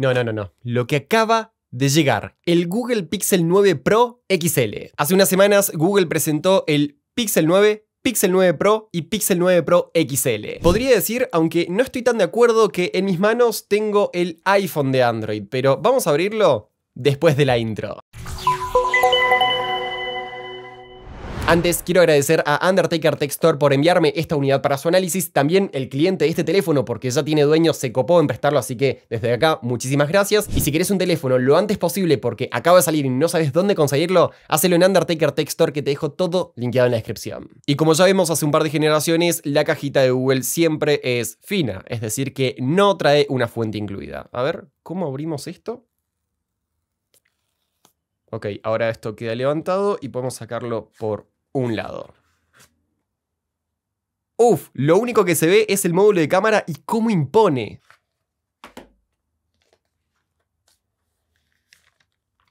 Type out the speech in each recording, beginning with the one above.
No, no, no, no. Lo que acaba de llegar, el Google Pixel 9 Pro XL. Hace unas semanas Google presentó el Pixel 9 Pixel 9 Pro y Pixel 9 Pro XL. Podría decir, aunque no estoy tan de acuerdo, que en mis manos tengo el iPhone de Android, pero vamos a abrirlo después de la intro. Antes quiero agradecer a Undertaker Store por enviarme esta unidad para su análisis, también el cliente de este teléfono porque ya tiene dueño se copó en prestarlo, así que desde acá muchísimas gracias. Y si quieres un teléfono lo antes posible porque acaba de salir y no sabes dónde conseguirlo, hacelo en Undertaker Textor que te dejo todo linkeado en la descripción. Y como ya vemos hace un par de generaciones, la cajita de Google siempre es fina, es decir que no trae una fuente incluida. A ver, ¿cómo abrimos esto? Ok, ahora esto queda levantado y podemos sacarlo por un lado. Uf, lo único que se ve es el módulo de cámara y cómo impone.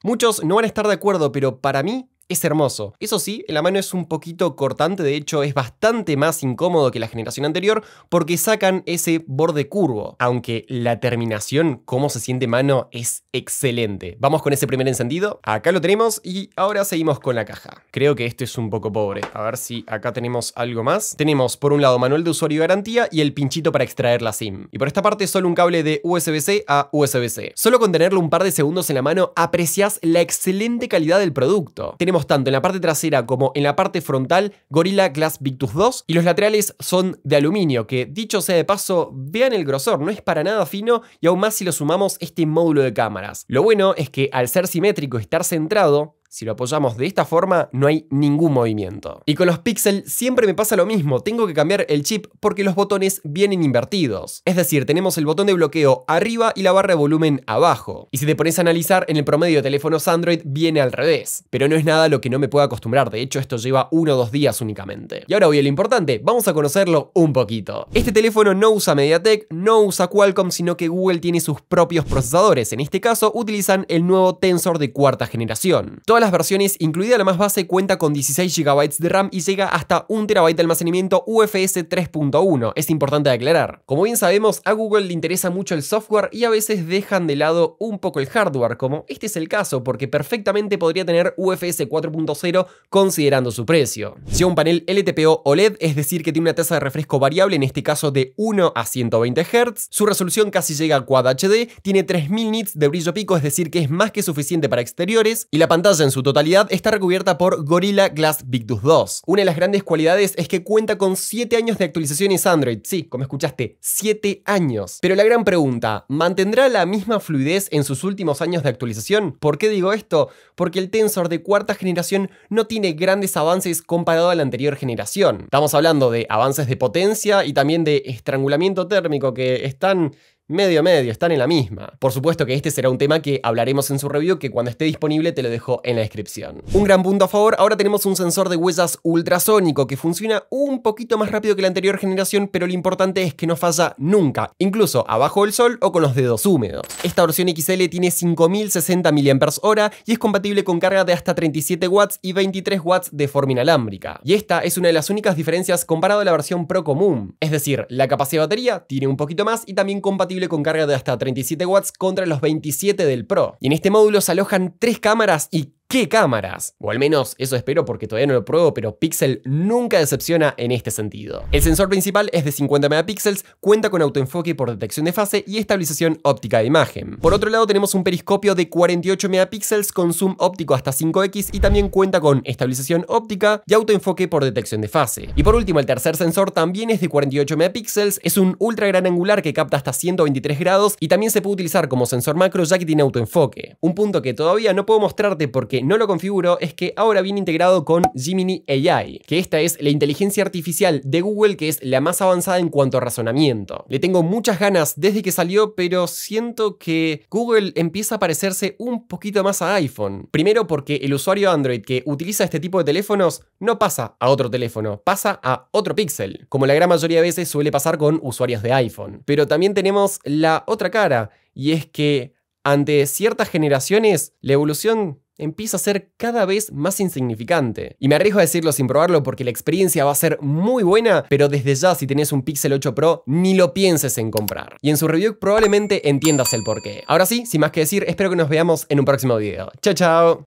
Muchos no van a estar de acuerdo, pero para mí es hermoso. Eso sí, la mano es un poquito cortante, de hecho es bastante más incómodo que la generación anterior porque sacan ese borde curvo, aunque la terminación, cómo se siente mano, es excelente. Vamos con ese primer encendido, acá lo tenemos y ahora seguimos con la caja. Creo que este es un poco pobre, a ver si acá tenemos algo más. Tenemos por un lado manual de usuario y garantía y el pinchito para extraer la SIM. Y por esta parte solo un cable de USB-C a USB-C. Solo con tenerlo un par de segundos en la mano aprecias la excelente calidad del producto. Tenemos tanto en la parte trasera como en la parte frontal Gorilla Glass Victus 2 y los laterales son de aluminio, que dicho sea de paso, vean el grosor, no es para nada fino y aún más si lo sumamos este módulo de cámaras. Lo bueno es que al ser simétrico y estar centrado, si lo apoyamos de esta forma, no hay ningún movimiento. Y con los Pixel siempre me pasa lo mismo, tengo que cambiar el chip porque los botones vienen invertidos. Es decir, tenemos el botón de bloqueo arriba y la barra de volumen abajo. Y si te pones a analizar, en el promedio de teléfonos Android viene al revés. Pero no es nada lo que no me puedo acostumbrar, de hecho esto lleva uno o dos días únicamente. Y ahora voy a lo importante, vamos a conocerlo un poquito. Este teléfono no usa MediaTek, no usa Qualcomm, sino que Google tiene sus propios procesadores. En este caso, utilizan el nuevo Tensor de cuarta generación las versiones, incluida la más base, cuenta con 16 GB de RAM y llega hasta un TB de almacenamiento UFS 3.1. Es importante aclarar. Como bien sabemos, a Google le interesa mucho el software y a veces dejan de lado un poco el hardware, como este es el caso, porque perfectamente podría tener UFS 4.0 considerando su precio. Si un panel LTPO OLED, es decir, que tiene una tasa de refresco variable, en este caso de 1 a 120 Hz, su resolución casi llega a Quad HD, tiene 3000 nits de brillo pico, es decir, que es más que suficiente para exteriores, y la pantalla en en su totalidad está recubierta por Gorilla Glass Victus 2. Una de las grandes cualidades es que cuenta con 7 años de actualizaciones Android. Sí, como escuchaste, 7 años. Pero la gran pregunta, ¿mantendrá la misma fluidez en sus últimos años de actualización? ¿Por qué digo esto? Porque el Tensor de cuarta generación no tiene grandes avances comparado a la anterior generación. Estamos hablando de avances de potencia y también de estrangulamiento térmico que están medio medio, están en la misma. Por supuesto que este será un tema que hablaremos en su review, que cuando esté disponible te lo dejo en la descripción. Un gran punto a favor, ahora tenemos un sensor de huellas ultrasónico que funciona un poquito más rápido que la anterior generación, pero lo importante es que no falla nunca, incluso abajo del sol o con los dedos húmedos. Esta versión XL tiene 5060 mAh y es compatible con carga de hasta 37 watts y 23 watts de forma inalámbrica. Y esta es una de las únicas diferencias comparado a la versión Pro común. Es decir, la capacidad de batería tiene un poquito más y también compatible con carga de hasta 37 watts contra los 27 del Pro. Y en este módulo se alojan tres cámaras y qué cámaras. O al menos eso espero porque todavía no lo pruebo, pero Pixel nunca decepciona en este sentido. El sensor principal es de 50 megapíxeles, cuenta con autoenfoque por detección de fase y estabilización óptica de imagen. Por otro lado tenemos un periscopio de 48 megapíxeles con zoom óptico hasta 5x y también cuenta con estabilización óptica y autoenfoque por detección de fase. Y por último el tercer sensor también es de 48 megapíxeles, es un ultra gran angular que capta hasta 123 grados y también se puede utilizar como sensor macro ya que tiene autoenfoque. Un punto que todavía no puedo mostrarte porque no lo configuro es que ahora viene integrado con Gemini AI, que esta es la inteligencia artificial de Google que es la más avanzada en cuanto a razonamiento. Le tengo muchas ganas desde que salió, pero siento que Google empieza a parecerse un poquito más a iPhone. Primero porque el usuario Android que utiliza este tipo de teléfonos no pasa a otro teléfono, pasa a otro Pixel, como la gran mayoría de veces suele pasar con usuarios de iPhone. Pero también tenemos la otra cara, y es que ante ciertas generaciones, la evolución empieza a ser cada vez más insignificante. Y me arriesgo a decirlo sin probarlo porque la experiencia va a ser muy buena, pero desde ya si tenés un Pixel 8 Pro, ni lo pienses en comprar. Y en su review probablemente entiendas el porqué. Ahora sí, sin más que decir, espero que nos veamos en un próximo video. Chao, chao.